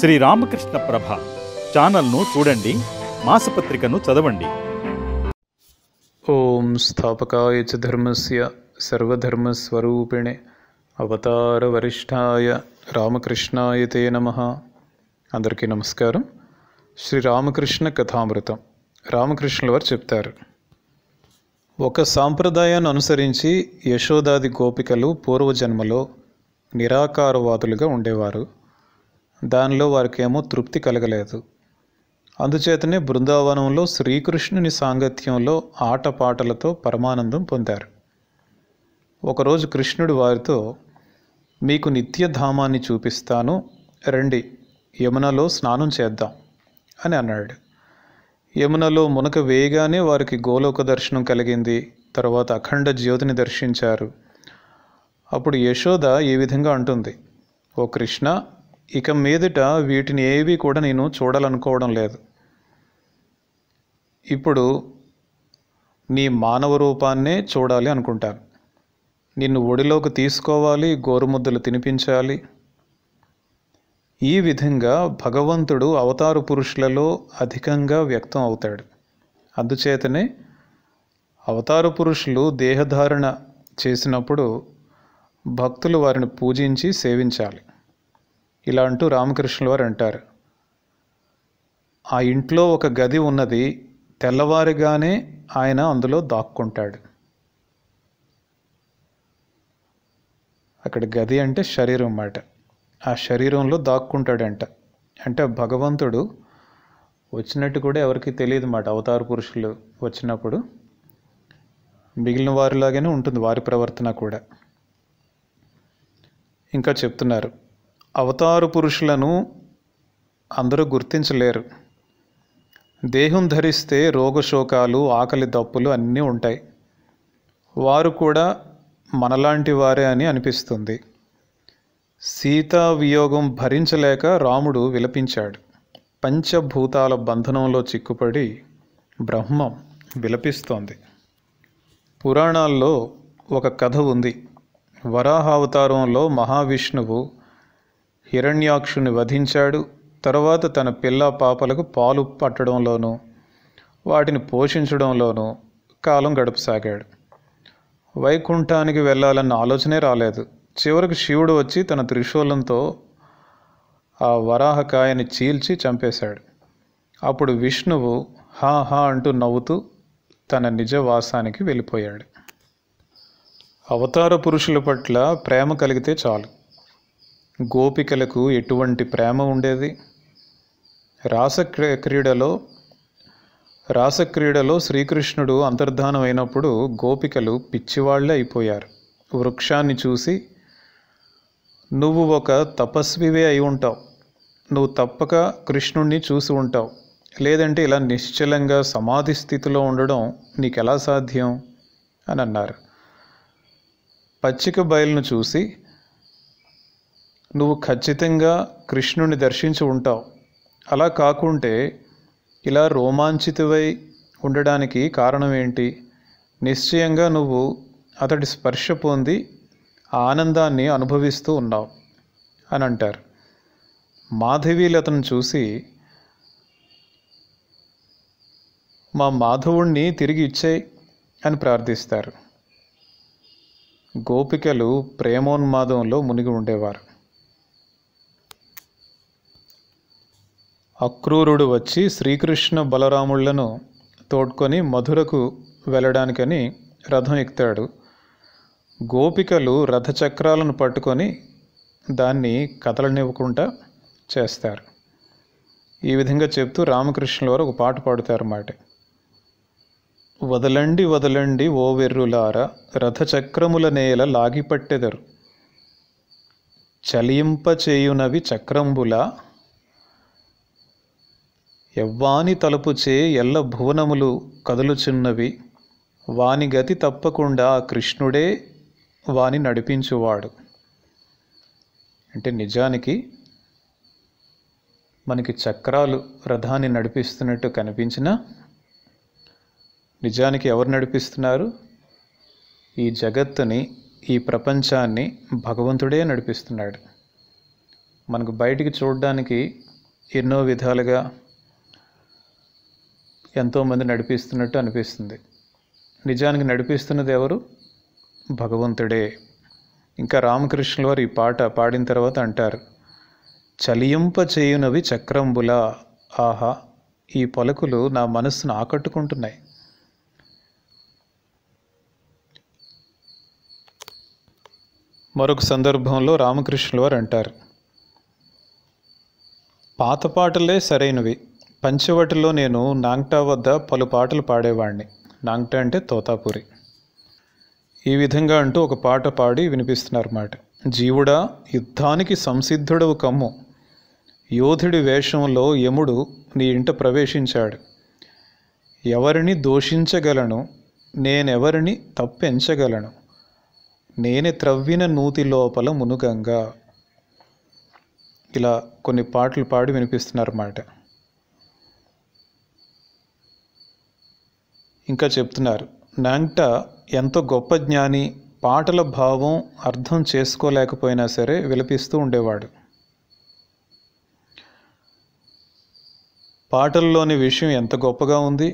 శ్రీ రామకృష్ణ ప్రభ ఛానల్ను చూడండి మాసపత్రికను చదవండి ఓం స్థాపకాయ చ ధర్మస్య సర్వధర్మస్వరూపిణే వరిష్టాయ రామకృష్ణాయ తే నమ అందరికీ నమస్కారం శ్రీ రామకృష్ణ కథామృతం రామకృష్ణుల వారు చెప్తారు ఒక సాంప్రదాయాన్ని అనుసరించి యశోదాది గోపికలు పూర్వజన్మలో నిరాకారవాదులుగా ఉండేవారు దానిలో వారికేమో తృప్తి కలగలేదు అందుచేతనే బృందావనంలో శ్రీకృష్ణుని సాంగత్యంలో ఆటపాటలతో పరమానందం పొందారు ఒకరోజు కృష్ణుడు వారితో మీకు నిత్యధామాన్ని చూపిస్తాను రండి యమునలో స్నానం చేద్దాం అని అన్నాడు యమునలో మునక వేయగానే వారికి గోలోక దర్శనం కలిగింది తర్వాత అఖండ జ్యోతిని దర్శించారు అప్పుడు యశోద ఈ విధంగా అంటుంది ఓ కృష్ణ ఇక మీదట వీటిని ఏవి కూడా నేను చూడాలనుకోవడం లేదు ఇప్పుడు నీ మానవ రూపాన్నే చూడాలి అనుకుంటాను నిన్ను ఒడిలోకి తీసుకోవాలి గోరుముద్దలు తినిపించాలి ఈ విధంగా భగవంతుడు అవతార పురుషులలో అధికంగా వ్యక్తం అవుతాడు అందుచేతనే అవతార పురుషులు దేహధారణ చేసినప్పుడు భక్తులు వారిని పూజించి సేవించాలి ఇలా అంటూ రామకృష్ణుల వారు అంటారు ఆ ఇంట్లో ఒక గది ఉన్నది తెల్లవారిగానే ఆయన అందులో దాక్కుంటాడు అక్కడ గది అంటే శరీరం మాట ఆ శరీరంలో దాక్కుంటాడంట అంటే భగవంతుడు వచ్చినట్టు కూడా ఎవరికి తెలియదు మాట అవతార పురుషులు వచ్చినప్పుడు మిగిలిన వారిలాగానే ఉంటుంది వారి ప్రవర్తన కూడా ఇంకా చెప్తున్నారు అవతారు పురుషులను అందరూ గుర్తించలేరు దేహం ధరిస్తే రోగశోకాలు ఆకలి దప్పులు అన్నీ ఉంటాయి వారు కూడా మనలాంటి వారే అని అనిపిస్తుంది సీతా వియోగం భరించలేక రాముడు విలపించాడు పంచభూతాల బంధనంలో చిక్కుపడి బ్రహ్మం విలపిస్తోంది పురాణాల్లో ఒక కథ ఉంది వరాహావతారంలో మహావిష్ణువు హిరణ్యాక్షుని వధించాడు తరువాత తన పిల్ల పాపలకు పాలు పట్టడంలోనూ వాటిని పోషించడంలోనూ కాలం గడపసాగాడు వైకుంఠానికి వెళ్ళాలన్న ఆలోచనే రాలేదు చివరకు శివుడు వచ్చి తన త్రిశూలంతో ఆ వరాహకాయని చీల్చి చంపేశాడు అప్పుడు విష్ణువు హా హా అంటూ నవ్వుతూ తన నిజవాసానికి వెళ్ళిపోయాడు అవతార పురుషుల పట్ల ప్రేమ కలిగితే చాలు గోపికలకు ఎటువంటి ప్రేమ ఉండేది రాసక్ర క్రీడలో రాసక్రీడలో శ్రీకృష్ణుడు అంతర్ధానం అయినప్పుడు గోపికలు పిచ్చివాళ్లే అయిపోయారు వృక్షాన్ని చూసి నువ్వు ఒక తపస్వివే అయి ఉంటావు నువ్వు తప్పక కృష్ణుణ్ణి చూసి ఉంటావు లేదంటే ఇలా నిశ్చలంగా సమాధి స్థితిలో ఉండడం నీకెలా సాధ్యం అని అన్నారు పచ్చిక బయలును చూసి నువ్వు ఖచ్చితంగా కృష్ణుని దర్శించి ఉంటావు అలా కాకుంటే ఇలా రోమాంచితవై ఉండడానికి కారణం ఏంటి నిశ్చయంగా నువ్వు అతడి స్పర్శ పొంది ఆనందాన్ని అనుభవిస్తూ ఉన్నావు అని అంటారు మాధవీలు అతను చూసి మా మాధవుణ్ణి తిరిగి ఇచ్చేయి అని ప్రార్థిస్తారు గోపికలు ప్రేమోన్మాదంలో మునిగి ఉండేవారు అక్రూరుడు వచ్చి శ్రీకృష్ణ బలరాముళ్లను తోడ్కొని మధురకు వెళ్ళడానికని రథం ఎక్కుతాడు గోపికలు రథచక్రాలను పట్టుకొని దాన్ని కదలనివ్వకుండా చేస్తారు ఈ విధంగా చెప్తూ రామకృష్ణుల వారు ఒక పాట పాడుతారు అన్నమాట వదలండి వదలండి ఓ వెర్రులార రథచక్రముల నేల లాగిపట్టెదరు చేయునవి చక్రంబులా ఎవ్వాని తలుపుచే ఎల్ల భువనములు కదులుచున్నవి వాని గతి తప్పకుండా కృష్ణుడే వాని నడిపించువాడు అంటే నిజానికి మనకి చక్రాలు రథాన్ని నడిపిస్తున్నట్టు కనిపించిన నిజానికి ఎవరు నడిపిస్తున్నారు ఈ జగత్తుని ఈ ప్రపంచాన్ని భగవంతుడే నడిపిస్తున్నాడు మనకు బయటికి చూడడానికి ఎన్నో విధాలుగా ఎంతోమంది నడిపిస్తున్నట్టు అనిపిస్తుంది నిజానికి నడిపిస్తున్నది ఎవరు భగవంతుడే ఇంకా రామకృష్ణుల వారు ఈ పాట పాడిన తర్వాత అంటారు చలియింప చేయునవి చక్రంబుల ఆహా ఈ పలుకులు నా మనస్సును ఆకట్టుకుంటున్నాయి మరొక సందర్భంలో రామకృష్ణుల వారు అంటారు పాత పాటలే సరైనవి పంచవటిలో నేను నాంగ్టా వద్ద పలు పాటలు పాడేవాడిని నాంగ్టా అంటే తోతాపురి ఈ విధంగా అంటూ ఒక పాట పాడి వినిపిస్తున్నారన్నమాట జీవుడా యుద్ధానికి సంసిద్ధుడవు కమ్ము యోధుడి వేషంలో యముడు నీ ఇంట ప్రవేశించాడు ఎవరిని దోషించగలను నేనెవరిని తప్పెంచగలను నేను త్రవ్విన నూతి లోపల మునుగంగా ఇలా కొన్ని పాటలు పాడి వినిపిస్తున్నారన్నమాట ఇంకా చెప్తున్నారు నాంగ్ట ఎంతో గొప్ప జ్ఞాని పాటల భావం అర్థం చేసుకోలేకపోయినా సరే విలపిస్తూ ఉండేవాడు పాటల్లోని విషయం ఎంత గొప్పగా ఉంది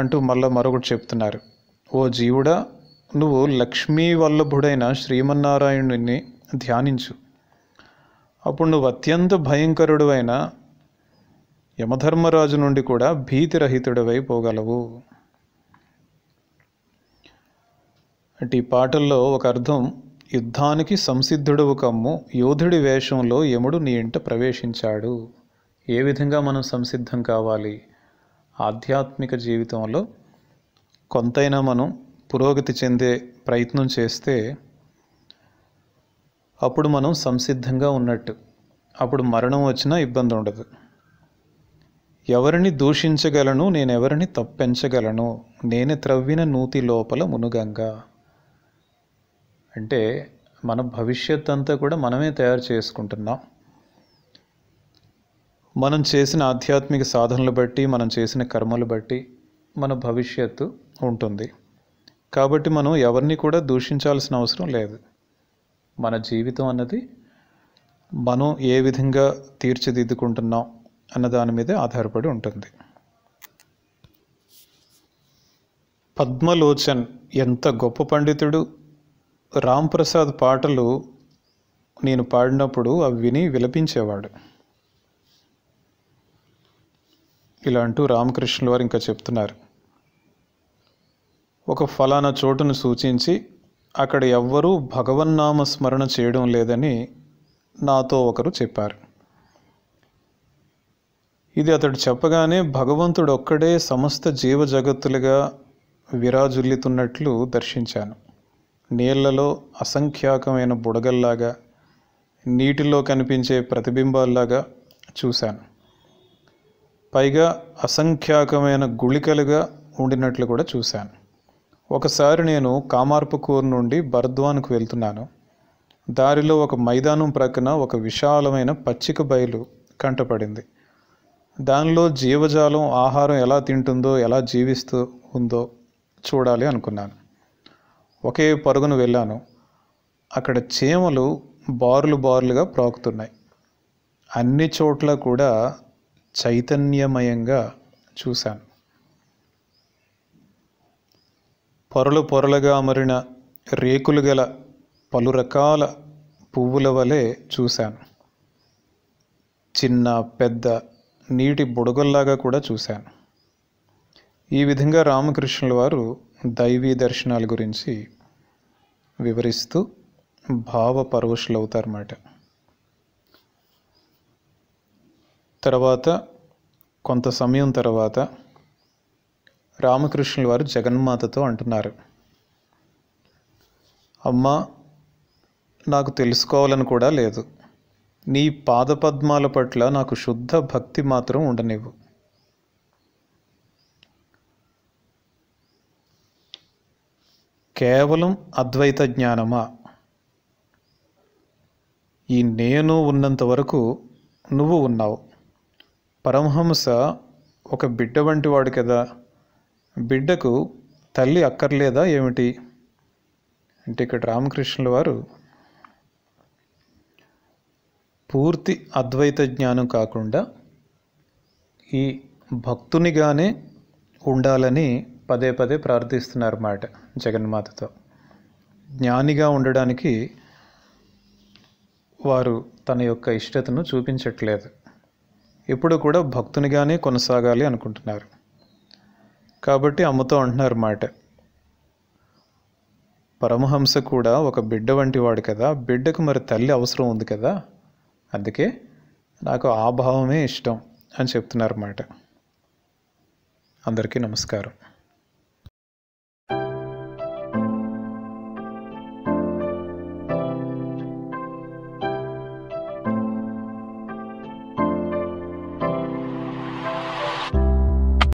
అంటూ మళ్ళా మరొకటి చెప్తున్నారు ఓ జీవుడా నువ్వు లక్ష్మీ వల్లభుడైన శ్రీమన్నారాయణుడిని ధ్యానించు అప్పుడు నువ్వు అత్యంత భయంకరుడు అయిన యమధర్మరాజు నుండి కూడా రహితుడివై పోగలవు అంటే ఈ పాటల్లో ఒక అర్థం యుద్ధానికి సంసిద్ధుడవు కమ్ము యోధుడి వేషంలో యముడు నీ ఇంట ప్రవేశించాడు ఏ విధంగా మనం సంసిద్ధం కావాలి ఆధ్యాత్మిక జీవితంలో కొంతైనా మనం పురోగతి చెందే ప్రయత్నం చేస్తే అప్పుడు మనం సంసిద్ధంగా ఉన్నట్టు అప్పుడు మరణం వచ్చినా ఇబ్బంది ఉండదు ఎవరిని దూషించగలను నేనెవరిని తప్పెంచగలను నేను త్రవ్విన నూతి లోపల మునుగంగా అంటే మన భవిష్యత్ అంతా కూడా మనమే తయారు చేసుకుంటున్నాం మనం చేసిన ఆధ్యాత్మిక సాధనలు బట్టి మనం చేసిన కర్మలు బట్టి మన భవిష్యత్తు ఉంటుంది కాబట్టి మనం ఎవరిని కూడా దూషించాల్సిన అవసరం లేదు మన జీవితం అన్నది మనం ఏ విధంగా తీర్చిదిద్దుకుంటున్నాం అన్న దాని మీద ఆధారపడి ఉంటుంది పద్మలోచన్ ఎంత గొప్ప పండితుడు రాంప్రసాద్ పాటలు నేను పాడినప్పుడు అవి విని విలపించేవాడు ఇలా అంటూ రామకృష్ణుల వారు ఇంకా చెప్తున్నారు ఒక ఫలానా చోటును సూచించి అక్కడ ఎవ్వరూ భగవన్నామ స్మరణ చేయడం లేదని నాతో ఒకరు చెప్పారు ఇది అతడు చెప్పగానే భగవంతుడు ఒక్కడే సమస్త జీవ జగత్తులుగా విరాజుల్లితున్నట్లు దర్శించాను నీళ్లలో అసంఖ్యాకమైన బుడగల్లాగా నీటిలో కనిపించే ప్రతిబింబాల్లాగా చూశాను పైగా అసంఖ్యాకమైన గుళికలుగా ఉండినట్లు కూడా చూశాను ఒకసారి నేను కామార్పుకూరు నుండి బర్ద్వాన్కు వెళ్తున్నాను దారిలో ఒక మైదానం ప్రక్కన ఒక విశాలమైన పచ్చిక బయలు కంటపడింది దానిలో జీవజాలం ఆహారం ఎలా తింటుందో ఎలా జీవిస్తూ ఉందో చూడాలి అనుకున్నాను ఒకే పరుగును వెళ్ళాను అక్కడ చీమలు బారులు బారులుగా ప్రాకుతున్నాయి అన్ని చోట్ల కూడా చైతన్యమయంగా చూశాను పొరలు పొరలుగా అమరిన రేకులు గల పలు రకాల పువ్వుల వలె చూశాను చిన్న పెద్ద నీటి బుడగల్లాగా కూడా చూశాను ఈ విధంగా రామకృష్ణుల వారు దైవీ దర్శనాల గురించి వివరిస్తూ భావ పరవశులు తర్వాత కొంత సమయం తర్వాత రామకృష్ణుల వారు జగన్మాతతో అంటున్నారు అమ్మ నాకు తెలుసుకోవాలని కూడా లేదు నీ పాదపద్మాల పట్ల నాకు శుద్ధ భక్తి మాత్రం ఉండనివ్వు కేవలం అద్వైత జ్ఞానమా ఈ నేను ఉన్నంత వరకు నువ్వు ఉన్నావు పరమహంస ఒక బిడ్డ వంటి వాడు కదా బిడ్డకు తల్లి అక్కర్లేదా ఏమిటి అంటే ఇక్కడ రామకృష్ణుల వారు పూర్తి అద్వైత జ్ఞానం కాకుండా ఈ భక్తునిగానే ఉండాలని పదే పదే ప్రార్థిస్తున్నారు మాట జగన్మాతతో జ్ఞానిగా ఉండడానికి వారు తన యొక్క ఇష్టతను చూపించట్లేదు ఎప్పుడు కూడా భక్తునిగానే కొనసాగాలి అనుకుంటున్నారు కాబట్టి అమ్మతో అంటున్నారు మాట పరమహంస కూడా ఒక బిడ్డ వంటి వాడు కదా బిడ్డకు మరి తల్లి అవసరం ఉంది కదా అందుకే నాకు ఆ భావమే ఇష్టం అని చెప్తున్నారన్నమాట అందరికీ నమస్కారం